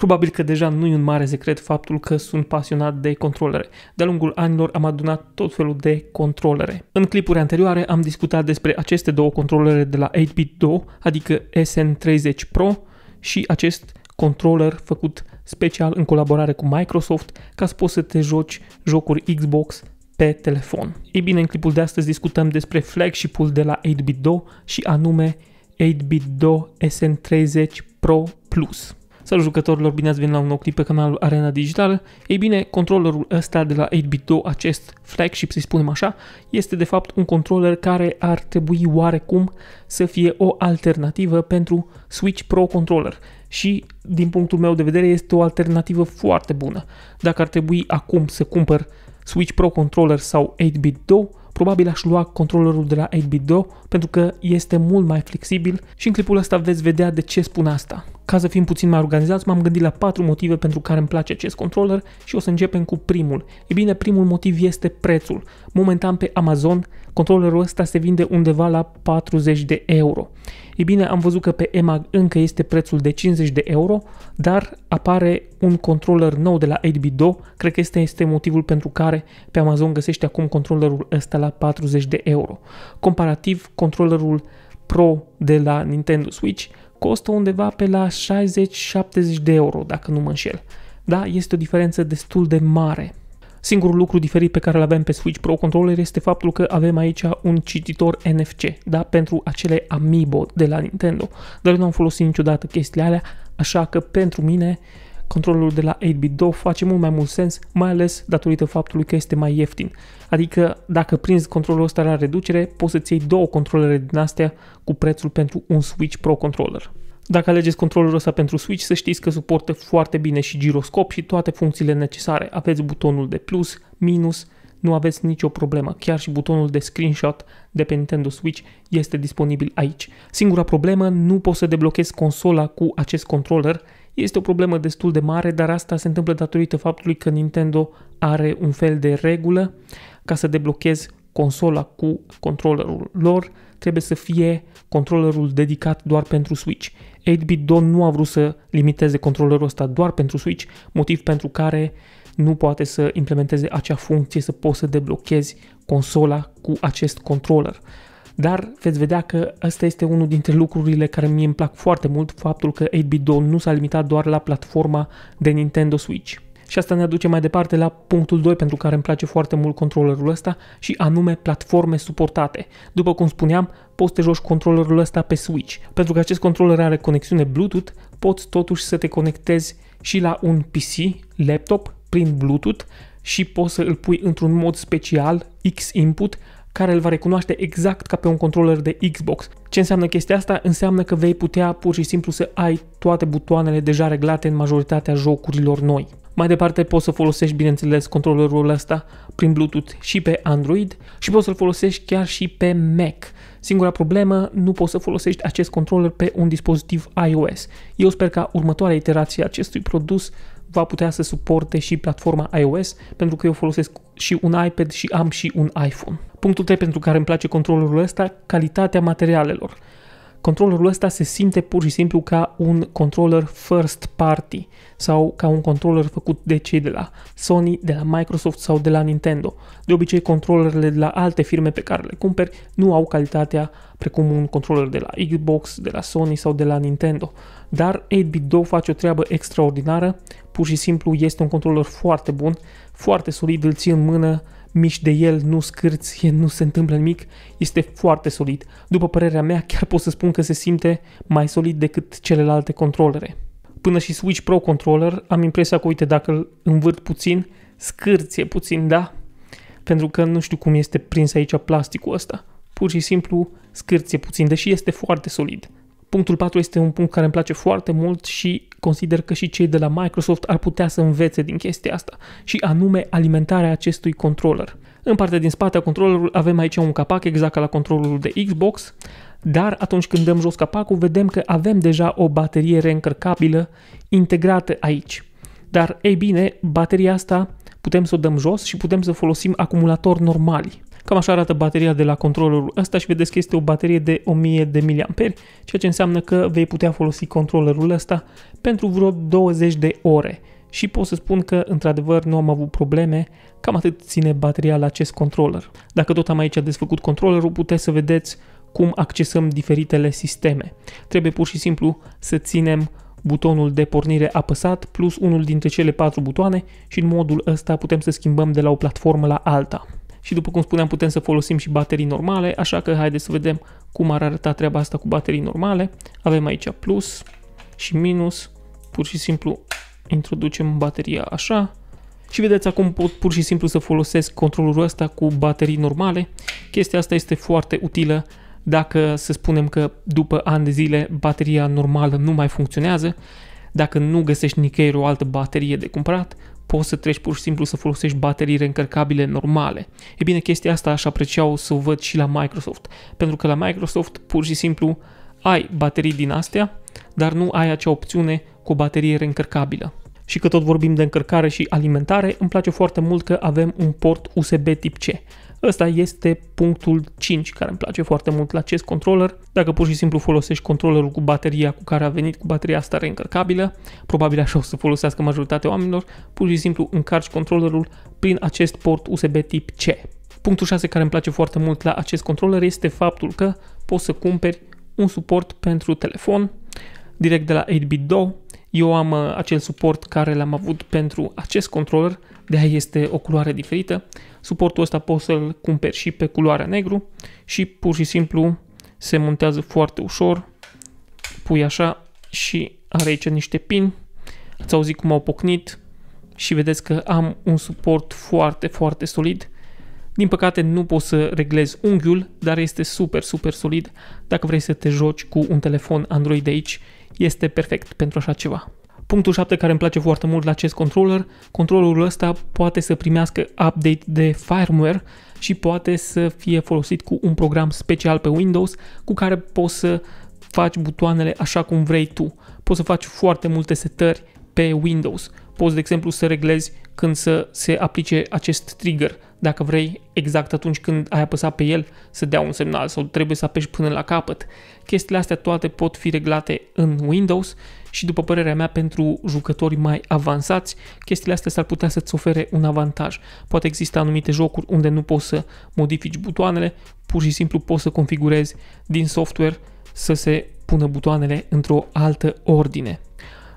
Probabil că deja nu e un mare secret faptul că sunt pasionat de controlere. De-a lungul anilor am adunat tot felul de controlere. În clipuri anterioare am discutat despre aceste două controlere de la 8-bit 2, adică SN30 Pro și acest controller făcut special în colaborare cu Microsoft ca să poți să te joci jocuri Xbox pe telefon. Ei bine, în clipul de astăzi discutăm despre flagship-ul de la 8-bit 2 și anume 8-bit 2 SN30 Pro Plus. Salut jucătorilor, bine ați venit la un nou clip pe canalul Arena Digital. Ei bine, controllerul ăsta de la 8bit2, acest flagship să-i spunem așa, este de fapt un controller care ar trebui oarecum să fie o alternativă pentru Switch Pro Controller și din punctul meu de vedere este o alternativă foarte bună. Dacă ar trebui acum să cumpăr Switch Pro Controller sau 8bit2, probabil aș lua controllerul de la 8 bit pentru că este mult mai flexibil și în clipul ăsta veți vedea de ce spun asta. Ca să fim puțin mai organizați, m-am gândit la patru motive pentru care îmi place acest controller și o să începem cu primul. E bine, primul motiv este prețul. Momentan pe Amazon, controllerul ăsta se vinde undeva la 40 de euro. E bine, am văzut că pe EMAG încă este prețul de 50 de euro, dar apare un controller nou de la 8BDO, cred că este, este motivul pentru care pe Amazon găsește acum controllerul ăsta la 40 de euro. Comparativ, controllerul Pro de la Nintendo Switch costă undeva pe la 60-70 de euro, dacă nu mă înșel. Da, este o diferență destul de mare. Singurul lucru diferit pe care îl avem pe Switch Pro Controller este faptul că avem aici un cititor NFC, da, pentru acele Amiibo de la Nintendo, dar eu nu am folosit niciodată chestiile alea, așa că pentru mine controlul de la 8-bit 2 face mult mai mult sens, mai ales datorită faptului că este mai ieftin. Adică dacă prinzi controlul ăsta la reducere, poți să-ți iei două controlere din astea cu prețul pentru un Switch Pro Controller. Dacă alegeți controlul ăsta pentru Switch, să știți că suportă foarte bine și giroscop și toate funcțiile necesare. Aveți butonul de plus, minus, nu aveți nicio problemă. Chiar și butonul de screenshot de pe Nintendo Switch este disponibil aici. Singura problemă, nu poți să deblochezi consola cu acest controller, este o problemă destul de mare, dar asta se întâmplă datorită faptului că Nintendo are un fel de regulă ca să deblochezi consola cu controllerul lor, trebuie să fie controllerul dedicat doar pentru Switch. 8-bit Don nu a vrut să limiteze controllerul ăsta doar pentru Switch, motiv pentru care nu poate să implementeze acea funcție să poți să deblochezi consola cu acest controller dar veți vedea că ăsta este unul dintre lucrurile care mie îmi plac foarte mult, faptul că 8-bit nu s-a limitat doar la platforma de Nintendo Switch. Și asta ne aduce mai departe la punctul 2 pentru care îmi place foarte mult controllerul ăsta și anume platforme suportate. După cum spuneam, poți să te joci controllerul ăsta pe Switch. Pentru că acest controller are conexiune Bluetooth, poți totuși să te conectezi și la un PC, laptop, prin Bluetooth și poți să îl pui într-un mod special, X-Input, care îl va recunoaște exact ca pe un controller de Xbox. Ce înseamnă chestia asta? Înseamnă că vei putea pur și simplu să ai toate butoanele deja reglate în majoritatea jocurilor noi. Mai departe poți să folosești, bineînțeles, controllerul ăsta prin Bluetooth și pe Android și poți să-l folosești chiar și pe Mac. Singura problemă, nu poți să folosești acest controller pe un dispozitiv iOS. Eu sper ca următoarea iterație a acestui produs va putea să suporte și platforma iOS, pentru că eu folosesc și un iPad și am și un iPhone. Punctul 3 pentru care îmi place controlul ăsta, calitatea materialelor controllerul ăsta se simte pur și simplu ca un controller first party sau ca un controller făcut de cei de la Sony, de la Microsoft sau de la Nintendo. De obicei, controllerele de la alte firme pe care le cumperi nu au calitatea precum un controller de la Xbox, de la Sony sau de la Nintendo. Dar 8-bit 2 face o treabă extraordinară, pur și simplu este un controller foarte bun, foarte solid, îl ții în mână, miști de el, nu scârți, nu se întâmplă nimic, este foarte solid. După părerea mea, chiar pot să spun că se simte mai solid decât celelalte controlere. Până și Switch Pro Controller, am impresia că, uite, dacă îl învârt puțin, scârție puțin, da? Pentru că nu știu cum este prins aici plasticul ăsta. Pur și simplu scârție puțin, deși este foarte solid. Punctul 4 este un punct care îmi place foarte mult și consider că și cei de la Microsoft ar putea să învețe din chestia asta, și anume alimentarea acestui controller. În partea din spate a controllerului avem aici un capac exact ca la controllerul de Xbox, dar atunci când dăm jos capacul vedem că avem deja o baterie reîncărcabilă integrată aici. Dar, ei bine, bateria asta putem să o dăm jos și putem să folosim acumulatori normali. Cam așa arată bateria de la controllerul ăsta și vedeți că este o baterie de 1000 de mAh, ceea ce înseamnă că vei putea folosi controllerul ăsta pentru vreo 20 de ore. Și pot să spun că, într-adevăr, nu am avut probleme, cam atât ține bateria la acest controller. Dacă tot am aici desfăcut controllerul, puteți să vedeți cum accesăm diferitele sisteme. Trebuie pur și simplu să ținem butonul de pornire apăsat plus unul dintre cele patru butoane și în modul ăsta putem să schimbăm de la o platformă la alta și după cum spuneam putem să folosim și baterii normale, așa că haideți să vedem cum ar arăta treaba asta cu baterii normale. Avem aici plus și minus, pur și simplu introducem bateria așa și vedeți acum pot pur și simplu să folosesc controlul ăsta cu baterii normale. Chestia asta este foarte utilă dacă să spunem că după ani de zile bateria normală nu mai funcționează, dacă nu găsești nicăieri o altă baterie de cumpărat, poți să treci pur și simplu să folosești baterii reîncărcabile normale. E bine, chestia asta aș aprecia să o văd și la Microsoft, pentru că la Microsoft pur și simplu ai baterii din astea, dar nu ai acea opțiune cu o baterie reîncărcabilă. Și că tot vorbim de încărcare și alimentare, îmi place foarte mult că avem un port USB tip C. Ăsta este punctul 5 care îmi place foarte mult la acest controller. Dacă pur și simplu folosești controllerul cu bateria cu care a venit, cu bateria asta reîncărcabilă, probabil așa o să folosească majoritatea oamenilor, pur și simplu încarci controllerul prin acest port USB tip C. Punctul 6 care îmi place foarte mult la acest controller este faptul că poți să cumperi un suport pentru telefon direct de la 8bit Eu am uh, acel suport care l-am avut pentru acest controller, de aia este o culoare diferită. Suportul ăsta poți să-l cumperi și pe culoarea negru și pur și simplu se montează foarte ușor. Pui așa și are aici niște pin. Ați auzit cum au pocnit și vedeți că am un suport foarte, foarte solid. Din păcate nu pot să reglez unghiul, dar este super, super solid. Dacă vrei să te joci cu un telefon Android de aici, este perfect pentru așa ceva. Punctul 7 care îmi place foarte mult la acest controller, controllerul ăsta poate să primească update de firmware și poate să fie folosit cu un program special pe Windows cu care poți să faci butoanele așa cum vrei tu. Poți să faci foarte multe setări pe Windows. Poți, de exemplu, să reglezi când să se aplice acest trigger. Dacă vrei, exact atunci când ai apăsat pe el, să dea un semnal sau trebuie să apeși până la capăt. Chestiile astea toate pot fi reglate în Windows și, după părerea mea, pentru jucători mai avansați, chestiile astea s-ar putea să-ți ofere un avantaj. Poate exista anumite jocuri unde nu poți să modifici butoanele, pur și simplu poți să configurezi din software să se pună butoanele într-o altă ordine.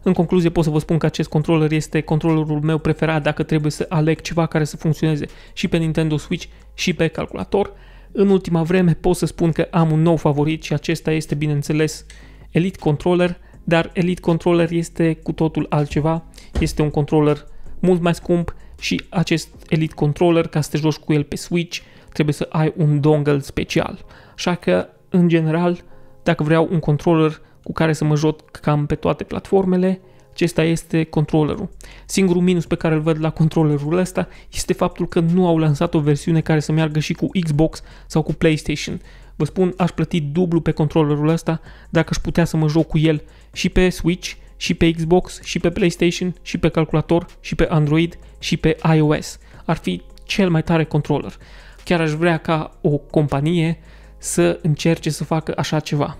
În concluzie pot să vă spun că acest controller este controllerul meu preferat dacă trebuie să aleg ceva care să funcționeze și pe Nintendo Switch și pe calculator. În ultima vreme pot să spun că am un nou favorit și acesta este bineînțeles Elite Controller, dar Elite Controller este cu totul altceva. Este un controller mult mai scump și acest Elite Controller, ca să te joci cu el pe Switch, trebuie să ai un dongle special. Așa că, în general, dacă vreau un controller cu care să mă joc cam pe toate platformele, acesta este controllerul. Singurul minus pe care îl văd la controllerul ăsta este faptul că nu au lansat o versiune care să meargă și cu Xbox sau cu PlayStation. Vă spun, aș plăti dublu pe controllerul ăsta dacă aș putea să mă joc cu el și pe Switch, și pe Xbox, și pe PlayStation, și pe calculator, și pe Android, și pe iOS. Ar fi cel mai tare controller. Chiar aș vrea ca o companie să încerce să facă așa ceva.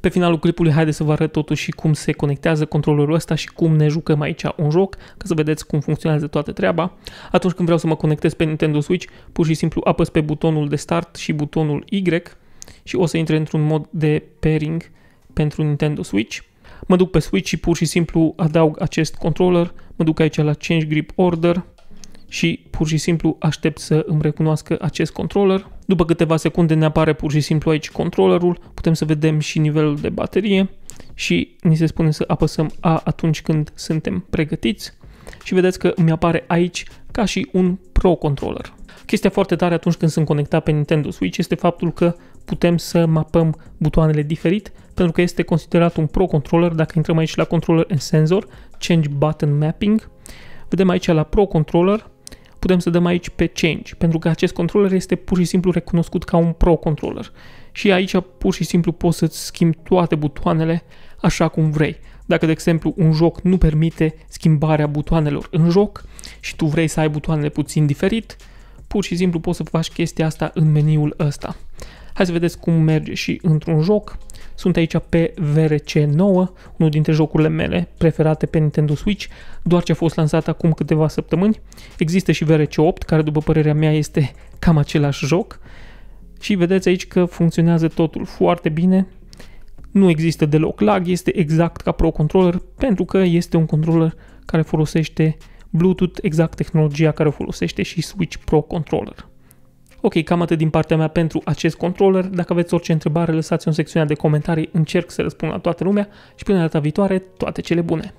Pe finalul clipului haideți să vă arăt totuși cum se conectează controlerul ăsta și cum ne jucăm aici un joc, ca să vedeți cum funcționează toată treaba. Atunci când vreau să mă conectez pe Nintendo Switch, pur și simplu apăs pe butonul de start și butonul Y și o să intre într-un mod de pairing pentru Nintendo Switch. Mă duc pe Switch și pur și simplu adaug acest controller, mă duc aici la Change Grip Order și pur și simplu aștept să îmi recunoască acest controller. După câteva secunde ne apare pur și simplu aici controllerul, putem să vedem și nivelul de baterie și ni se spune să apăsăm A atunci când suntem pregătiți și vedeți că mi apare aici ca și un Pro Controller. Chestia foarte tare atunci când sunt conectat pe Nintendo Switch este faptul că putem să mapăm butoanele diferit pentru că este considerat un Pro Controller dacă intrăm aici la Controller and Sensor, Change Button Mapping. Vedem aici la Pro Controller putem să dăm aici pe Change, pentru că acest controller este pur și simplu recunoscut ca un Pro Controller. Și aici pur și simplu poți să-ți schimbi toate butoanele așa cum vrei. Dacă, de exemplu, un joc nu permite schimbarea butoanelor în joc și tu vrei să ai butoanele puțin diferit, pur și simplu poți să faci chestia asta în meniul ăsta. Hai să vedeți cum merge și într-un joc. Sunt aici pe VRC9, unul dintre jocurile mele preferate pe Nintendo Switch, doar ce a fost lansat acum câteva săptămâni. Există și VRC8, care după părerea mea este cam același joc. Și vedeți aici că funcționează totul foarte bine. Nu există deloc lag, este exact ca Pro Controller, pentru că este un controller care folosește Bluetooth, exact tehnologia care o folosește și Switch Pro Controller. Ok, cam atât din partea mea pentru acest controller. Dacă aveți orice întrebare, lăsați-o în secțiunea de comentarii, încerc să răspund la toată lumea și până data viitoare, toate cele bune!